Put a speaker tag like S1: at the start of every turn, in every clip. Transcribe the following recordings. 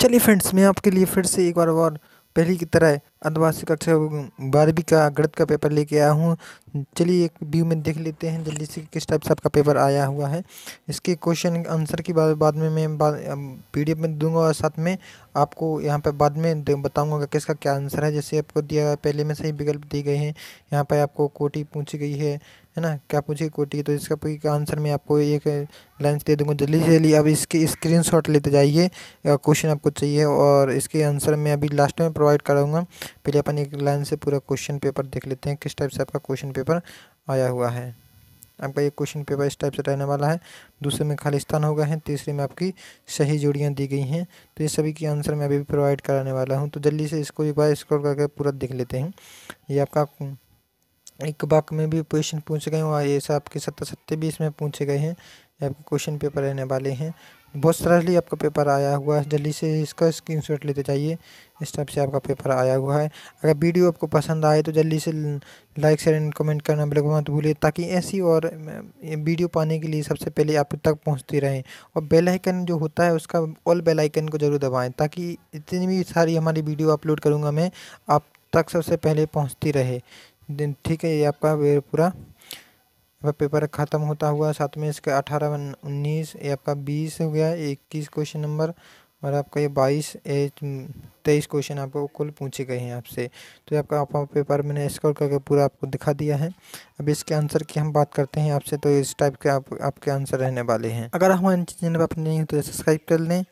S1: चलिए फ्रेंड्स मैं आपके लिए फिर से एक बार और पहले की तरह आदिवासी कक्षा बारहवीं का गणित का पेपर लेके आया हूँ चलिए एक व्यू में देख लेते हैं जल्दी से किस टाइप से आपका पेपर आया हुआ है इसके क्वेश्चन आंसर की बाद बाद में मैं पी में दूंगा और साथ में आपको यहाँ पर बाद में बताऊँगा कि किसका क्या आंसर है जैसे आपको दिया पहले में सही विकल्प दिए गए हैं यहाँ पर आपको कोटी पूछी गई है है ना क्या पूछिए कोटी तो इसका आंसर मैं आपको एक लेंस दे दूंगा जल्दी से जल्दी अब इसकी स्क्रीन शॉट लेते जाइए क्वेश्चन आपको चाहिए और इसके आंसर मैं अभी लास्ट में प्रोवाइड कराऊंगा पहले अपन एक लाइन से पूरा क्वेश्चन पेपर देख लेते हैं किस टाइप से आपका क्वेश्चन पेपर आया हुआ है आपका एक क्वेश्चन पेपर इस टाइप से रहने वाला है दूसरे में खालिस्तान हो गए हैं तीसरे में आपकी सही जोड़ियाँ दी गई हैं तो ये सभी के आंसर मैं अभी भी प्रोवाइड कराने वाला हूँ तो जल्दी से इसको एक बार स्क्रॉल करके पूरा देख लेते हैं ये आपका एक बाक में भी क्वेश्चन पूछे गए और ऐसा आपके सत्तर सत्ते भी इसमें पूछे गए हैं आपके क्वेश्चन पेपर रहने वाले हैं बहुत सरली आपका पेपर आया हुआ है जल्दी से इसका स्क्रीन शॉट लेते जाइए इस टाइप से आपका पेपर आया हुआ है अगर वीडियो आपको पसंद आए तो जल्दी से लाइक शेयर एंड कमेंट करना बिल्कुल मत भूलिए ताकि ऐसी और वीडियो पाने के लिए सबसे पहले आप तक पहुंचती रहें और बेल आइकन जो होता है उसका ऑल बेल आइकन को ज़रूर दबाएँ ताकि इतनी भी सारी हमारी वीडियो अपलोड करूँगा मैं आप तक सबसे पहले पहुँचती रहे ठीक है ये आपका पूरा पेपर ख़त्म होता हुआ साथ में इसका अठारह उन्नीस ये आपका बीस हो गया इक्कीस क्वेश्चन नंबर और आपका ये बाईस तेईस क्वेश्चन आपको कुल पूछे गए हैं आपसे तो ये आपका आपका पेपर मैंने स्कोर करके पूरा आपको दिखा दिया है अब इसके आंसर की हम बात करते हैं आपसे तो इस टाइप के आप, आपके आंसर रहने वाले हैं अगर हमारे चैनल पर अपने नहीं तो सब्सक्राइब कर लें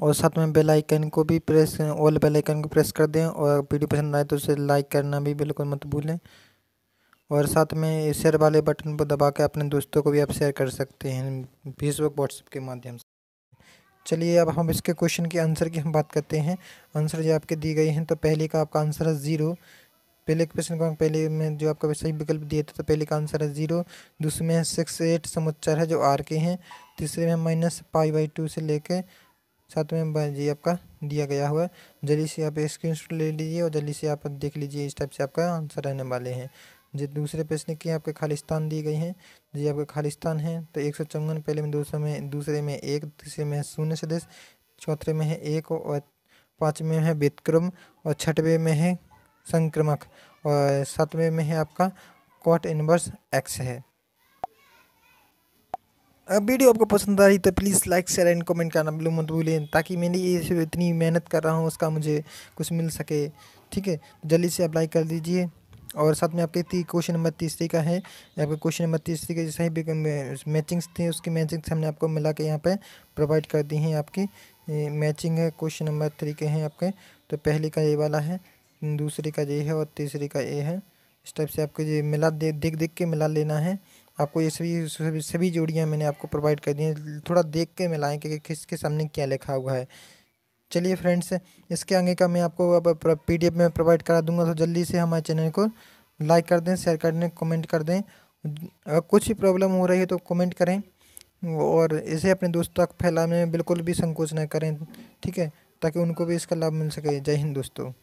S1: और साथ में बेल आइकन को भी प्रेस ऑल बेल आइकन को प्रेस कर दें और वीडियो पसंद आए तो उसे लाइक करना भी बिल्कुल मत भूलें और साथ में शेयर वाले बटन को दबा के अपने दोस्तों को भी आप शेयर कर सकते हैं फेसबुक व्हाट्सएप के माध्यम से चलिए अब हम इसके क्वेश्चन के आंसर की हम बात करते हैं आंसर जो आपके दी गई हैं तो पहले का आपका आंसर है ज़ीरो पहले क्वेश्चन को पहले में जो आपका सही विकल्प दिए थे तो पहले का आंसर है ज़ीरो दूसरे में सिक्स एट समुच्चर है जो आर के हैं तीसरे में माइनस पाई बाई टू से लेकर साथ में जी आपका दिया गया हुआ है जल्दी से आप स्क्रीन ले लीजिए और जल्दी से आप देख लीजिए इस टाइप से आपका आंसर रहने वाले हैं जो दूसरे प्रश्न के आपके खालिस्तान दिए गए हैं जी आपके खालिस्तान हैं तो एक सौ चौवन पहले में दूसरे में दूसरे में एक तीसरे में शून्य सदस्य चौथे में है एक और पाँचवें में है व्यतक्रम और छठवें में है संक्रमक और सातवें में है आपका कॉट इनवर्स एक्स है वीडियो आपको पसंद आ रही तो please like share and comment करना बिल्कुल मत भूलें ताकि मैंने ये इतनी मेहनत कर रहा हूँ उसका मुझे कुछ मिल सके ठीक है जल्दी से अप्लाई कर दीजिए और साथ में आपके तीन क्वेश्चन नंबर तीसरी का है आपके क्वेश्चन नंबर तीसरी के सही भी मैचिंग्स थे उसकी मैचिंग्स हमने आपको मिला के यहाँ पर प्रोवाइड कर दी हैं आपकी मैचिंग है क्वेश्चन नंबर थ्री के हैं आपके तो पहले का ये वाला है दूसरे का ये है और तीसरे का ए है इस टाइप से आपको ये मिला दे देख देख के मिला लेना है आपको ये सभी सभी, सभी जोड़ियाँ मैंने आपको प्रोवाइड कर दी हैं थोड़ा देख के मिलाएँ कि किसके सामने क्या लिखा हुआ है चलिए फ्रेंड्स इसके आगे का मैं आपको अब एफ में प्रोवाइड करा दूंगा तो जल्दी से हमारे चैनल को लाइक कर दें शेयर कर दें कमेंट कर दें अगर कुछ भी प्रॉब्लम हो रही है तो कमेंट करें और इसे अपने दोस्तों तक फैलाने में बिल्कुल भी संकोच न करें ठीक है ताकि उनको भी इसका लाभ मिल सके जय हिंद दोस्तों